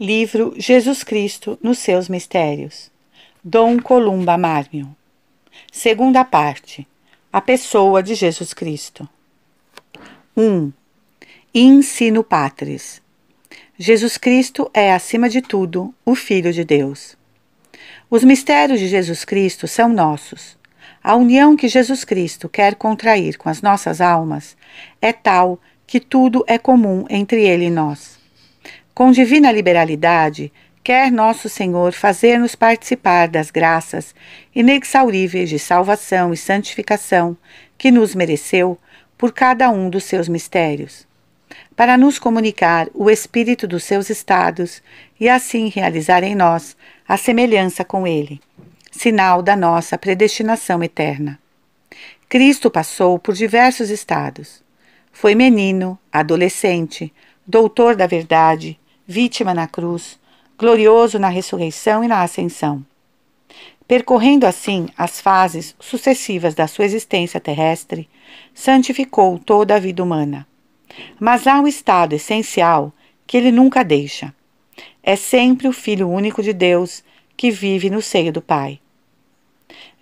Livro Jesus Cristo nos seus mistérios. Dom Columba Mármio. Segunda parte. A pessoa de Jesus Cristo. 1. Ensino Patris. Jesus Cristo é, acima de tudo, o Filho de Deus. Os mistérios de Jesus Cristo são nossos. A união que Jesus Cristo quer contrair com as nossas almas é tal que tudo é comum entre ele e nós. Com divina liberalidade, quer nosso Senhor fazer-nos participar das graças inexauríveis de salvação e santificação que nos mereceu por cada um dos seus mistérios, para nos comunicar o espírito dos seus estados e assim realizar em nós a semelhança com ele, sinal da nossa predestinação eterna. Cristo passou por diversos estados. Foi menino, adolescente, doutor da verdade, vítima na cruz, glorioso na ressurreição e na ascensão. Percorrendo assim as fases sucessivas da sua existência terrestre, santificou toda a vida humana. Mas há um estado essencial que ele nunca deixa. É sempre o Filho único de Deus que vive no seio do Pai.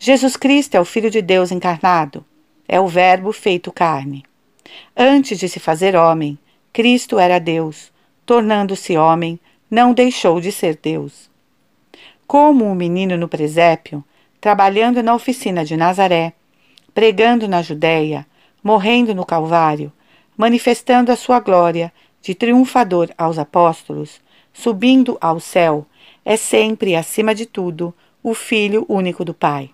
Jesus Cristo é o Filho de Deus encarnado, é o Verbo feito carne. Antes de se fazer homem, Cristo era Deus, tornando-se homem, não deixou de ser Deus. Como o um menino no presépio, trabalhando na oficina de Nazaré, pregando na Judéia, morrendo no Calvário, manifestando a sua glória de triunfador aos apóstolos, subindo ao céu, é sempre, acima de tudo, o Filho único do Pai.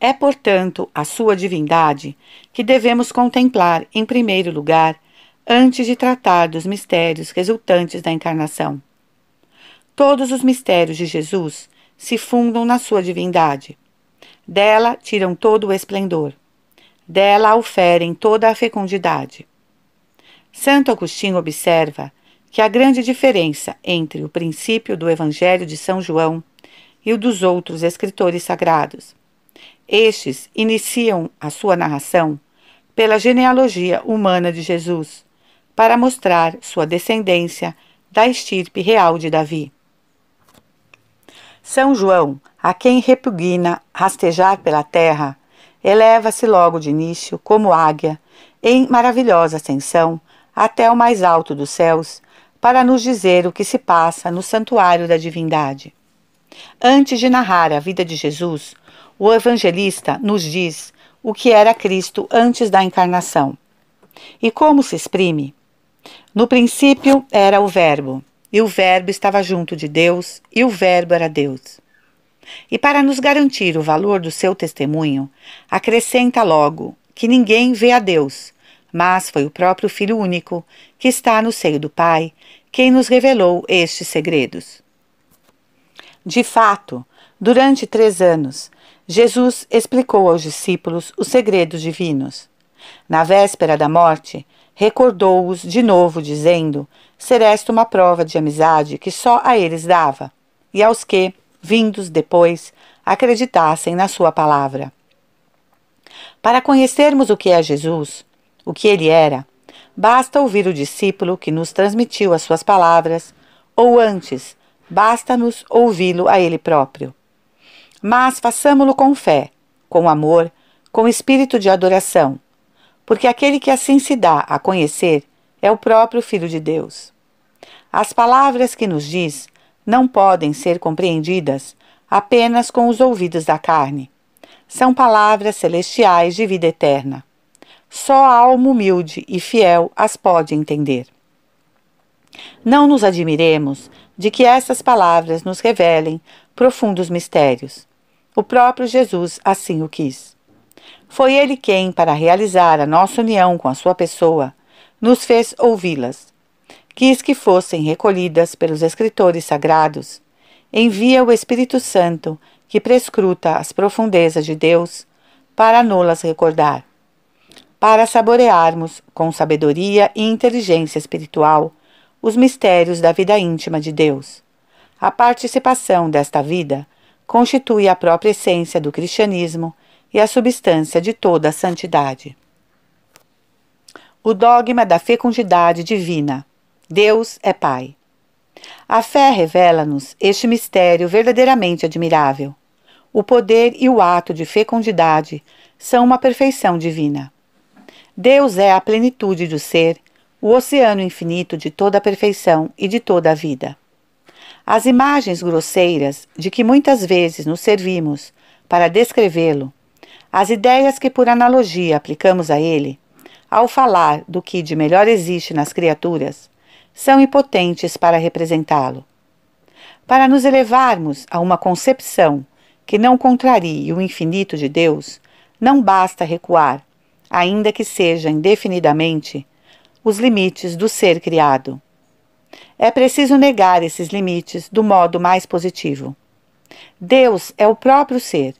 É, portanto, a sua divindade que devemos contemplar em primeiro lugar antes de tratar dos mistérios resultantes da encarnação. Todos os mistérios de Jesus se fundam na sua divindade. Dela tiram todo o esplendor. Dela oferem toda a fecundidade. Santo Agostinho observa que a grande diferença entre o princípio do Evangelho de São João e o dos outros escritores sagrados. Estes iniciam a sua narração pela genealogia humana de Jesus, para mostrar sua descendência da estirpe real de Davi. São João, a quem repugna rastejar pela terra, eleva-se logo de início, como águia, em maravilhosa ascensão, até o mais alto dos céus, para nos dizer o que se passa no santuário da divindade. Antes de narrar a vida de Jesus, o evangelista nos diz o que era Cristo antes da encarnação e como se exprime no princípio era o Verbo, e o Verbo estava junto de Deus, e o Verbo era Deus. E para nos garantir o valor do seu testemunho, acrescenta logo que ninguém vê a Deus, mas foi o próprio Filho único, que está no seio do Pai, quem nos revelou estes segredos. De fato, durante três anos, Jesus explicou aos discípulos os segredos divinos. Na véspera da morte, recordou-os de novo, dizendo: Ser esta uma prova de amizade que só a eles dava, e aos que, vindos depois, acreditassem na sua palavra. Para conhecermos o que é Jesus, o que ele era, basta ouvir o discípulo que nos transmitiu as suas palavras, ou antes, basta-nos ouvi-lo a ele próprio. Mas façamo-lo com fé, com amor, com espírito de adoração porque aquele que assim se dá a conhecer é o próprio Filho de Deus. As palavras que nos diz não podem ser compreendidas apenas com os ouvidos da carne. São palavras celestiais de vida eterna. Só a alma humilde e fiel as pode entender. Não nos admiremos de que essas palavras nos revelem profundos mistérios. O próprio Jesus assim o quis. Foi ele quem, para realizar a nossa união com a sua pessoa, nos fez ouvi-las. Quis que fossem recolhidas pelos escritores sagrados. Envia o Espírito Santo, que prescruta as profundezas de Deus, para nô-las recordar. Para saborearmos, com sabedoria e inteligência espiritual, os mistérios da vida íntima de Deus. A participação desta vida constitui a própria essência do cristianismo e a substância de toda a santidade. O dogma da fecundidade divina. Deus é Pai. A fé revela-nos este mistério verdadeiramente admirável. O poder e o ato de fecundidade são uma perfeição divina. Deus é a plenitude do ser, o oceano infinito de toda a perfeição e de toda a vida. As imagens grosseiras de que muitas vezes nos servimos para descrevê-lo as ideias que, por analogia, aplicamos a ele, ao falar do que de melhor existe nas criaturas, são impotentes para representá-lo. Para nos elevarmos a uma concepção que não contrarie o infinito de Deus, não basta recuar, ainda que seja indefinidamente, os limites do ser criado. É preciso negar esses limites do modo mais positivo. Deus é o próprio ser,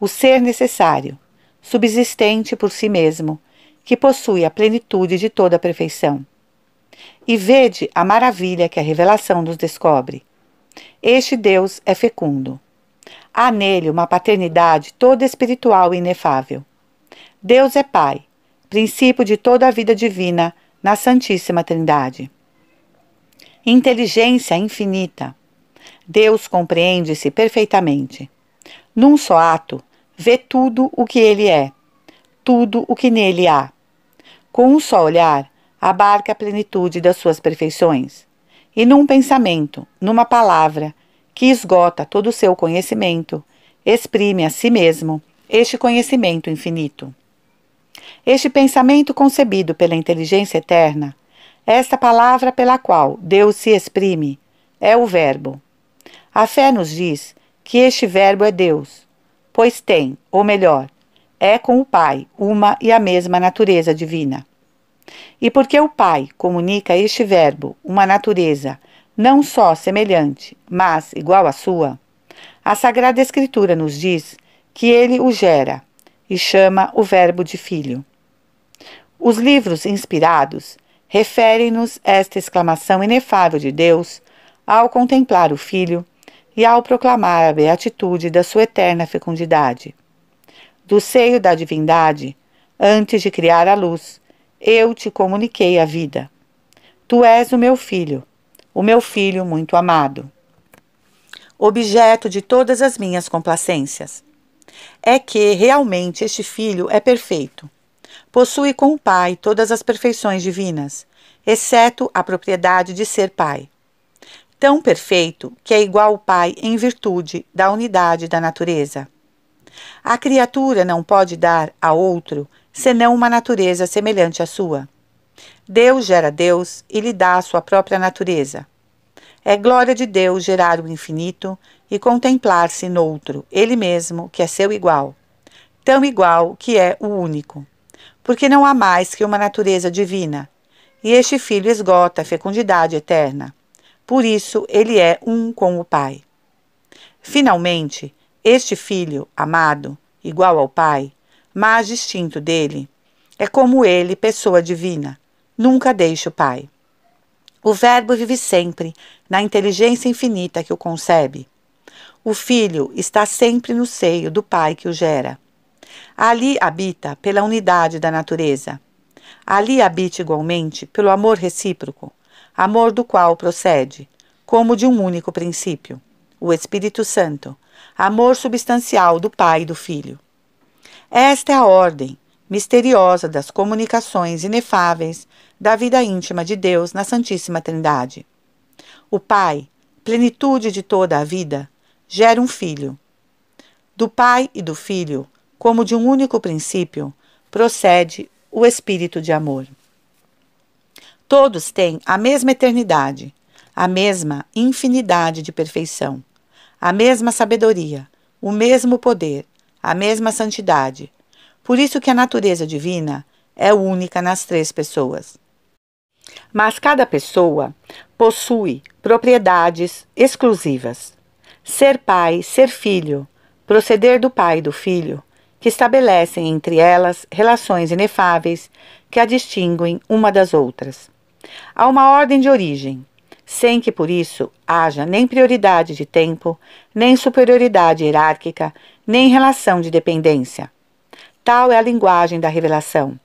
o ser necessário, subsistente por si mesmo, que possui a plenitude de toda a perfeição. E vede a maravilha que a revelação nos descobre. Este Deus é fecundo. Há nele uma paternidade toda espiritual e inefável. Deus é Pai, princípio de toda a vida divina na Santíssima Trindade. Inteligência infinita. Deus compreende-se perfeitamente. Num só ato, vê tudo o que ele é, tudo o que nele há. Com um só olhar, abarca a plenitude das suas perfeições. E num pensamento, numa palavra, que esgota todo o seu conhecimento, exprime a si mesmo este conhecimento infinito. Este pensamento concebido pela inteligência eterna, esta palavra pela qual Deus se exprime, é o Verbo. A fé nos diz que este Verbo é Deus, pois tem, ou melhor, é com o Pai uma e a mesma natureza divina. E porque o Pai comunica este Verbo uma natureza não só semelhante, mas igual à sua, a Sagrada Escritura nos diz que ele o gera e chama o Verbo de Filho. Os livros inspirados referem-nos esta exclamação inefável de Deus ao contemplar o Filho e ao proclamar a beatitude da sua eterna fecundidade. Do seio da divindade, antes de criar a luz, eu te comuniquei a vida. Tu és o meu filho, o meu filho muito amado, objeto de todas as minhas complacências. É que realmente este filho é perfeito. Possui com o Pai todas as perfeições divinas, exceto a propriedade de ser Pai tão perfeito que é igual ao Pai em virtude da unidade da natureza. A criatura não pode dar a outro senão uma natureza semelhante à sua. Deus gera Deus e lhe dá a sua própria natureza. É glória de Deus gerar o infinito e contemplar-se noutro, ele mesmo, que é seu igual, tão igual que é o único. Porque não há mais que uma natureza divina, e este filho esgota a fecundidade eterna. Por isso, ele é um com o Pai. Finalmente, este filho amado, igual ao Pai, mas distinto dele, é como ele, pessoa divina, nunca deixa o Pai. O Verbo vive sempre na inteligência infinita que o concebe. O Filho está sempre no seio do Pai que o gera. Ali habita pela unidade da natureza. Ali habita igualmente pelo amor recíproco amor do qual procede, como de um único princípio, o Espírito Santo, amor substancial do Pai e do Filho. Esta é a ordem misteriosa das comunicações inefáveis da vida íntima de Deus na Santíssima Trindade. O Pai, plenitude de toda a vida, gera um filho. Do Pai e do Filho, como de um único princípio, procede o espírito de amor. Todos têm a mesma eternidade, a mesma infinidade de perfeição, a mesma sabedoria, o mesmo poder, a mesma santidade. Por isso que a natureza divina é única nas três pessoas. Mas cada pessoa possui propriedades exclusivas. Ser pai, ser filho, proceder do pai e do filho, que estabelecem entre elas relações inefáveis que a distinguem uma das outras. Há uma ordem de origem, sem que por isso haja nem prioridade de tempo, nem superioridade hierárquica, nem relação de dependência. Tal é a linguagem da revelação.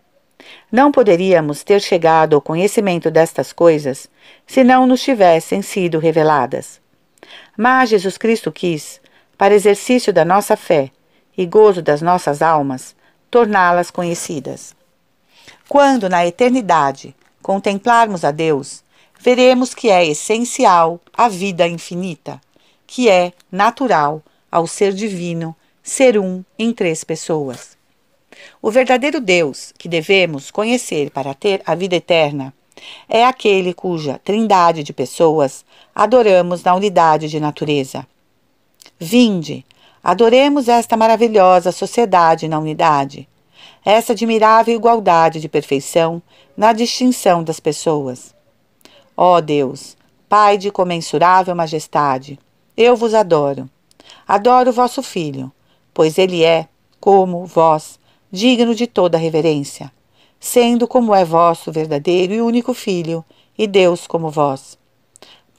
Não poderíamos ter chegado ao conhecimento destas coisas se não nos tivessem sido reveladas. Mas Jesus Cristo quis, para exercício da nossa fé e gozo das nossas almas, torná-las conhecidas. Quando, na eternidade, contemplarmos a Deus, veremos que é essencial a vida infinita, que é natural ao ser divino ser um em três pessoas. O verdadeiro Deus que devemos conhecer para ter a vida eterna é aquele cuja trindade de pessoas adoramos na unidade de natureza. Vinde, adoremos esta maravilhosa sociedade na unidade, essa admirável igualdade de perfeição na distinção das pessoas. Ó oh Deus, Pai de comensurável majestade, eu vos adoro. Adoro vosso Filho, pois ele é, como vós, digno de toda reverência, sendo como é vosso verdadeiro e único Filho, e Deus como vós.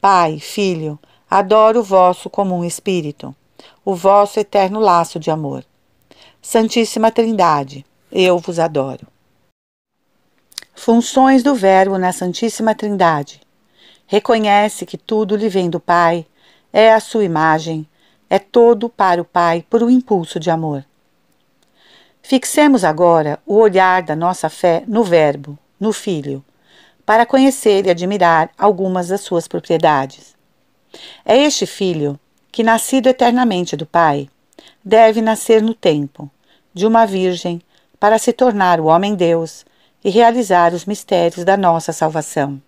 Pai, Filho, adoro o vosso comum Espírito, o vosso eterno laço de amor. Santíssima Trindade, eu vos adoro. Funções do Verbo na Santíssima Trindade. Reconhece que tudo lhe vem do Pai, é a sua imagem, é todo para o Pai por um impulso de amor. Fixemos agora o olhar da nossa fé no Verbo, no Filho, para conhecer e admirar algumas das suas propriedades. É este Filho que, nascido eternamente do Pai, deve nascer no tempo, de uma virgem para se tornar o homem-deus e realizar os mistérios da nossa salvação.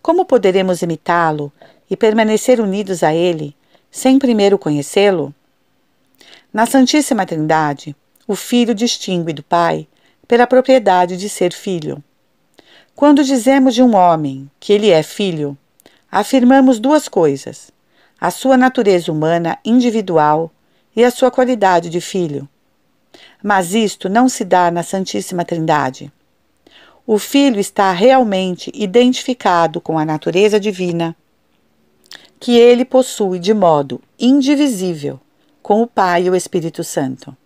Como poderemos imitá-lo e permanecer unidos a ele sem primeiro conhecê-lo? Na Santíssima Trindade, o Filho distingue do Pai pela propriedade de ser filho. Quando dizemos de um homem que ele é filho, afirmamos duas coisas: a sua natureza humana individual e a sua qualidade de filho. Mas isto não se dá na Santíssima Trindade. O Filho está realmente identificado com a natureza divina que ele possui de modo indivisível com o Pai e o Espírito Santo.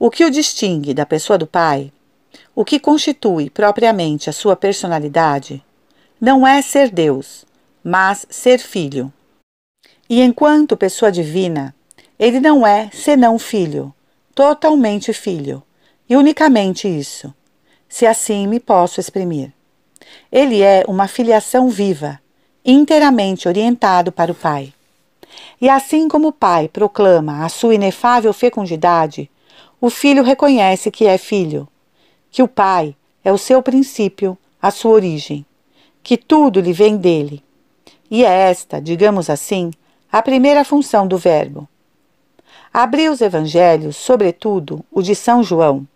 O que o distingue da pessoa do Pai, o que constitui propriamente a sua personalidade, não é ser Deus, mas ser filho. E enquanto pessoa divina, ele não é senão filho, totalmente filho, e unicamente isso, se assim me posso exprimir. Ele é uma filiação viva, inteiramente orientado para o Pai. E assim como o Pai proclama a sua inefável fecundidade, o filho reconhece que é filho, que o Pai é o seu princípio, a sua origem, que tudo lhe vem dele. E é esta, digamos assim, a primeira função do Verbo, Abri os evangelhos, sobretudo o de São João.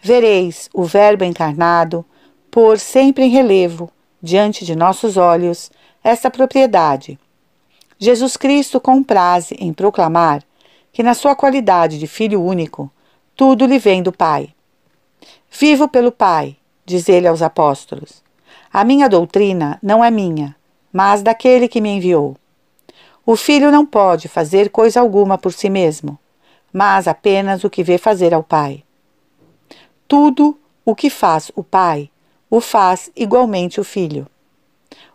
Vereis o Verbo encarnado pôr sempre em relevo, diante de nossos olhos, essa propriedade. Jesus Cristo compraze em proclamar que, na sua qualidade de Filho único, tudo lhe vem do Pai. Vivo pelo Pai, diz ele aos apóstolos. A minha doutrina não é minha, mas daquele que me enviou. O filho não pode fazer coisa alguma por si mesmo, mas apenas o que vê fazer ao pai. Tudo o que faz o pai, o faz igualmente o filho.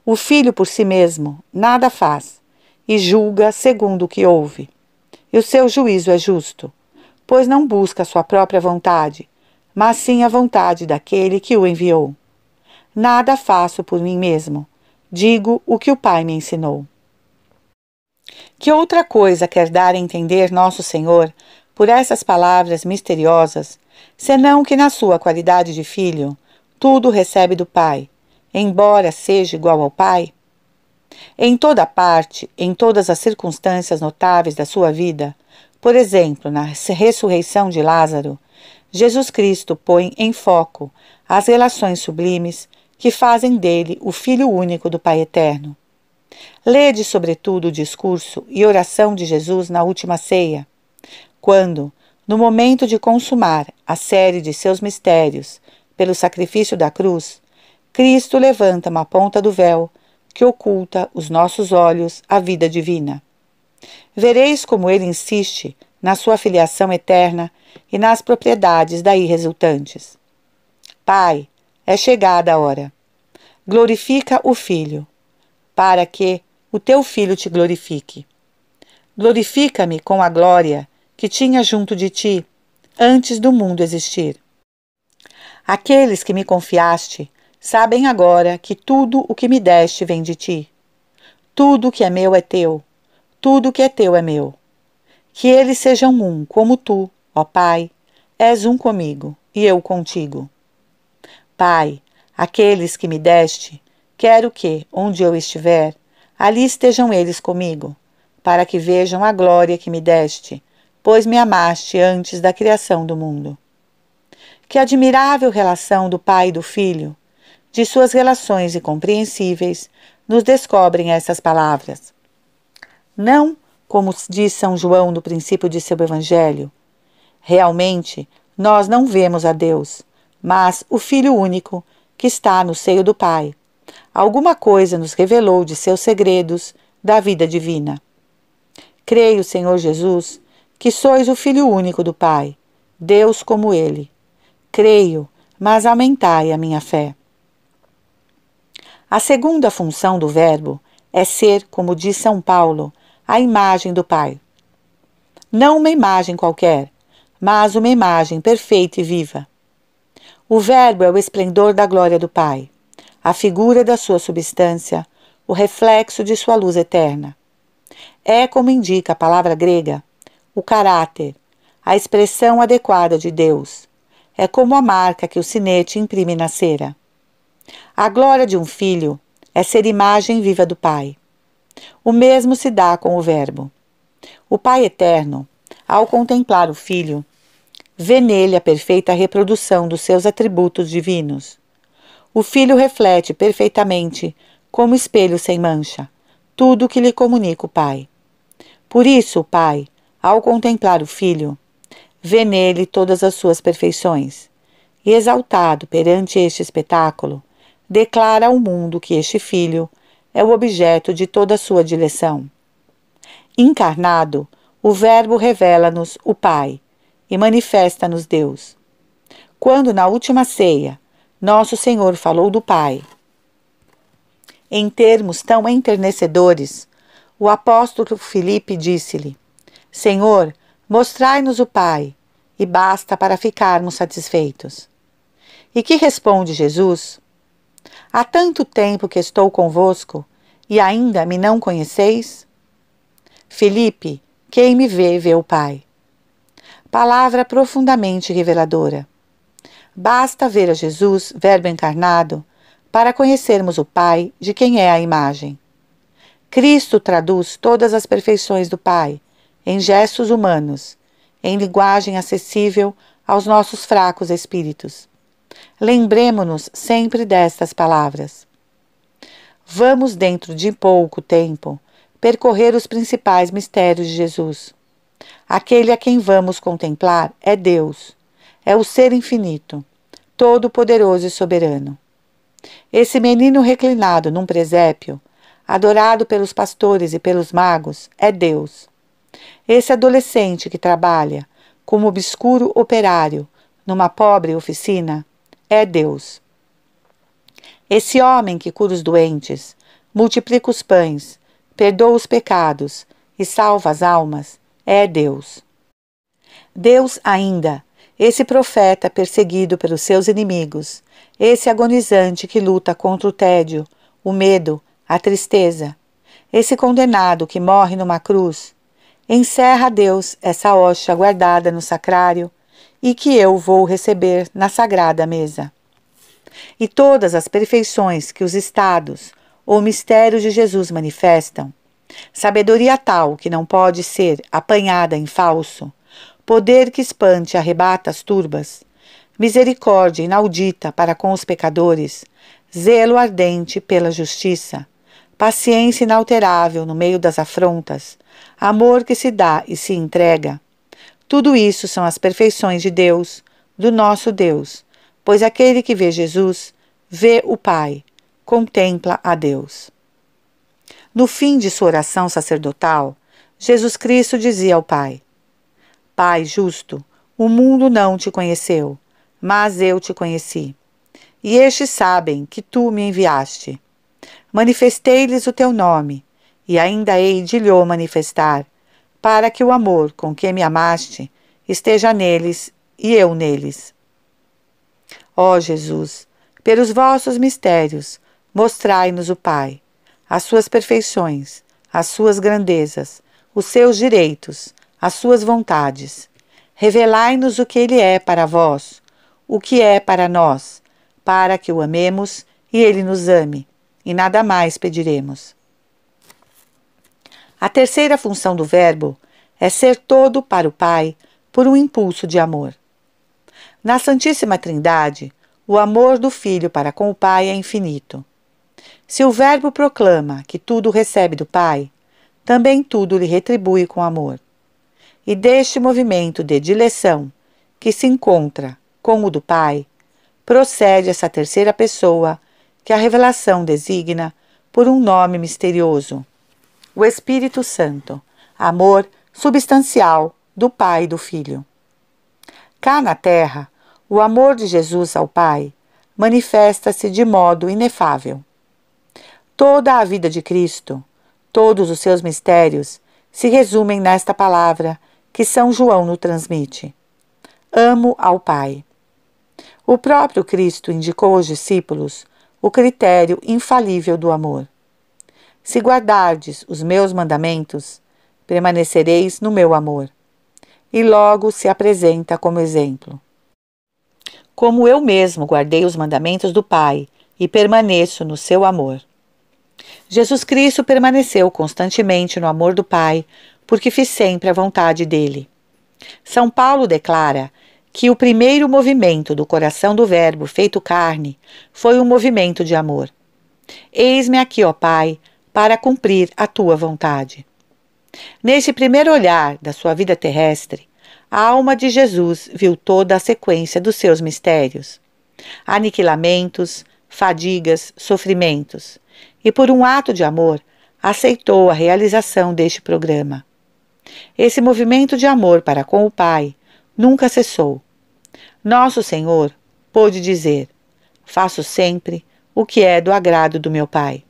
O filho por si mesmo nada faz e julga segundo o que ouve. E o seu juízo é justo, pois não busca sua própria vontade, mas sim a vontade daquele que o enviou. Nada faço por mim mesmo, digo o que o Pai me ensinou. Que outra coisa quer dar a entender nosso Senhor por essas palavras misteriosas, senão que na sua qualidade de filho, tudo recebe do Pai, embora seja igual ao Pai? Em toda parte, em todas as circunstâncias notáveis da sua vida, por exemplo, na ressurreição de Lázaro, Jesus Cristo põe em foco as relações sublimes que fazem dele o Filho único do Pai eterno. Lede, sobretudo, o discurso e oração de Jesus na última ceia, quando, no momento de consumar a série de seus mistérios pelo sacrifício da cruz, Cristo levanta uma ponta do véu que oculta os nossos olhos à vida divina. Vereis como ele insiste na sua filiação eterna e nas propriedades daí resultantes. Pai, é chegada a hora. Glorifica o Filho para que o teu filho te glorifique. Glorifica-me com a glória que tinha junto de ti antes do mundo existir. Aqueles que me confiaste sabem agora que tudo o que me deste vem de ti. Tudo que é meu é teu, tudo que é teu é meu. Que eles sejam um, como tu, ó Pai, és um comigo e eu contigo. Pai, aqueles que me deste, Quero que, onde eu estiver, ali estejam eles comigo, para que vejam a glória que me deste, pois me amaste antes da criação do mundo. Que admirável relação do Pai e do Filho, de suas relações incompreensíveis, nos descobrem essas palavras. Não, como diz São João no princípio de seu Evangelho, realmente nós não vemos a Deus, mas o Filho único que está no seio do Pai, alguma coisa nos revelou de seus segredos da vida divina. Creio, Senhor Jesus, que sois o Filho único do Pai, Deus como Ele. Creio, mas aumentai a minha fé. A segunda função do Verbo é ser, como diz São Paulo, a imagem do Pai. Não uma imagem qualquer, mas uma imagem perfeita e viva. O Verbo é o esplendor da glória do Pai a figura da sua substância, o reflexo de sua luz eterna. É como indica a palavra grega, o caráter, a expressão adequada de Deus. É como a marca que o sinete imprime na cera. A glória de um filho é ser imagem viva do Pai. O mesmo se dá com o Verbo. O Pai eterno, ao contemplar o Filho, vê nele a perfeita reprodução dos seus atributos divinos. O filho reflete perfeitamente, como espelho sem mancha, tudo o que lhe comunica o pai. Por isso, o pai, ao contemplar o filho, vê nele todas as suas perfeições. E exaltado perante este espetáculo, declara ao mundo que este filho é o objeto de toda a sua direção. Encarnado, o Verbo revela-nos o Pai e manifesta-nos Deus. Quando na última ceia nosso Senhor falou do Pai. Em termos tão enternecedores, o apóstolo Filipe disse-lhe: Senhor, mostrai-nos o Pai, e basta para ficarmos satisfeitos. E que responde Jesus? Há tanto tempo que estou convosco e ainda me não conheceis? Filipe, quem me vê, vê o Pai. Palavra profundamente reveladora. Basta ver a Jesus, Verbo encarnado, para conhecermos o Pai de quem é a imagem. Cristo traduz todas as perfeições do Pai em gestos humanos, em linguagem acessível aos nossos fracos espíritos. Lembremos-nos sempre destas palavras. Vamos, dentro de pouco tempo, percorrer os principais mistérios de Jesus. Aquele a quem vamos contemplar é Deus é o ser infinito, todo-poderoso e soberano. Esse menino reclinado num presépio, adorado pelos pastores e pelos magos, é Deus. Esse adolescente que trabalha como obscuro operário numa pobre oficina é Deus. Esse homem que cura os doentes, multiplica os pães, perdoa os pecados e salva as almas é Deus. Deus ainda esse profeta perseguido pelos seus inimigos, esse agonizante que luta contra o tédio, o medo, a tristeza, esse condenado que morre numa cruz, encerra a Deus essa hoxa guardada no sacrário e que eu vou receber na sagrada mesa. E todas as perfeições que os estados ou mistérios de Jesus manifestam, sabedoria tal que não pode ser apanhada em falso, poder que espante e arrebata as turbas, misericórdia inaudita para com os pecadores, zelo ardente pela justiça, paciência inalterável no meio das afrontas, amor que se dá e se entrega. Tudo isso são as perfeições de Deus, do nosso Deus, pois aquele que vê Jesus, vê o Pai, contempla a Deus. No fim de sua oração sacerdotal, Jesus Cristo dizia ao Pai: Pai justo, o mundo não te conheceu, mas eu te conheci. E estes sabem que tu me enviaste. Manifestei-lhes o teu nome, e ainda hei de lhe manifestar, para que o amor com que me amaste esteja neles e eu neles. Ó Jesus, pelos vossos mistérios, mostrai-nos o Pai, as suas perfeições, as suas grandezas, os seus direitos, as suas vontades. Revelai-nos o que ele é para vós, o que é para nós, para que o amemos e ele nos ame, e nada mais pediremos. A terceira função do Verbo é ser todo para o Pai por um impulso de amor. Na Santíssima Trindade, o amor do Filho para com o Pai é infinito. Se o Verbo proclama que tudo recebe do Pai, também tudo lhe retribui com amor e deste movimento de direção, que se encontra com o do Pai, procede essa terceira pessoa que a revelação designa por um nome misterioso: o Espírito Santo, amor substancial do Pai e do Filho. Cá na Terra, o amor de Jesus ao Pai manifesta-se de modo inefável. Toda a vida de Cristo, todos os seus mistérios, se resumem nesta palavra que São João nos transmite. Amo ao Pai. O próprio Cristo indicou aos discípulos o critério infalível do amor. Se guardardes os meus mandamentos, permanecereis no meu amor. E logo se apresenta como exemplo. Como eu mesmo guardei os mandamentos do Pai e permaneço no seu amor. Jesus Cristo permaneceu constantemente no amor do Pai porque fiz sempre a vontade dele. São Paulo declara que o primeiro movimento do coração do Verbo feito carne foi um movimento de amor. Eis-me aqui, ó Pai, para cumprir a tua vontade. Neste primeiro olhar da sua vida terrestre, a alma de Jesus viu toda a sequência dos seus mistérios: aniquilamentos, fadigas, sofrimentos, e por um ato de amor aceitou a realização deste programa. Esse movimento de amor para com o Pai nunca cessou. Nosso Senhor pôde dizer: Faço sempre o que é do agrado do meu Pai.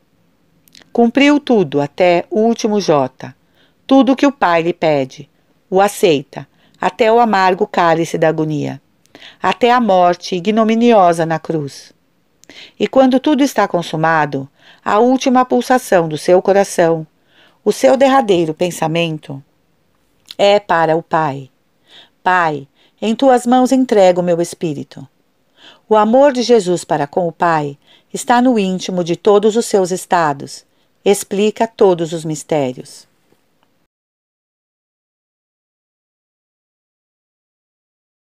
Cumpriu tudo até o último J, tudo que o Pai lhe pede, o aceita, até o amargo cálice da agonia, até a morte ignominiosa na cruz. E quando tudo está consumado, a última pulsação do seu coração, o seu derradeiro pensamento, é para o Pai. Pai, em tuas mãos entrego o meu espírito. O amor de Jesus para com o Pai está no íntimo de todos os seus estados, explica todos os mistérios.